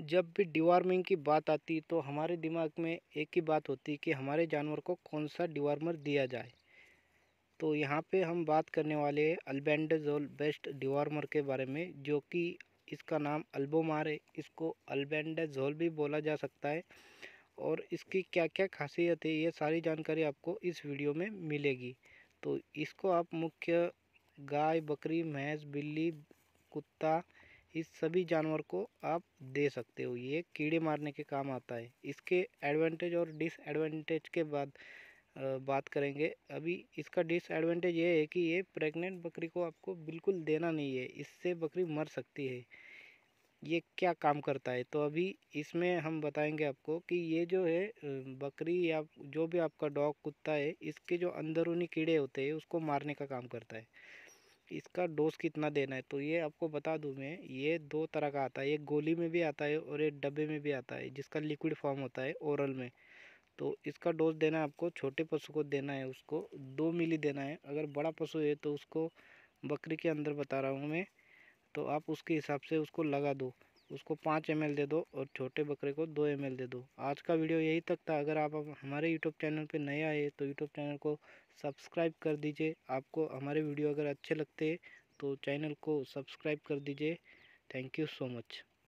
जब भी डिवॉर्मिंग की बात आती तो हमारे दिमाग में एक ही बात होती है कि हमारे जानवर को कौन सा डिवॉर्मर दिया जाए तो यहाँ पे हम बात करने वाले अल्बेंडाजोल बेस्ट डिवॉर्मर के बारे में जो कि इसका नाम अल्बोमार है इसको अल्बेंडाजोल भी बोला जा सकता है और इसकी क्या क्या खासियत है ये सारी जानकारी आपको इस वीडियो में मिलेगी तो इसको आप मुख्य गाय बकरी भैंस बिल्ली कुत्ता इस सभी जानवर को आप दे सकते हो ये कीड़े मारने के काम आता है इसके एडवांटेज और डिसएडवांटेज के बाद बात करेंगे अभी इसका डिसएडवांटेज ये है कि ये प्रेग्नेंट बकरी को आपको बिल्कुल देना नहीं है इससे बकरी मर सकती है ये क्या काम करता है तो अभी इसमें हम बताएंगे आपको कि ये जो है बकरी या जो भी आपका डॉग कुत्ता है इसके जो अंदरूनी कीड़े होते हैं उसको मारने का काम करता है इसका डोज कितना देना है तो ये आपको बता दूँ मैं ये दो तरह का आता है एक गोली में भी आता है और एक डब्बे में भी आता है जिसका लिक्विड फॉर्म होता है ओरल में तो इसका डोज देना है आपको छोटे पशु को देना है उसको दो मिली देना है अगर बड़ा पशु है तो उसको बकरी के अंदर बता रहा हूँ मैं तो आप उसके हिसाब से उसको लगा दो उसको पाँच एम दे दो और छोटे बकरे को दो एम दे दो आज का वीडियो यही तक था अगर आप हमारे यूट्यूब चैनल पर नए आए तो यूट्यूब चैनल को सब्सक्राइब कर दीजिए आपको हमारे वीडियो अगर अच्छे लगते हैं तो चैनल को सब्सक्राइब कर दीजिए थैंक यू सो मच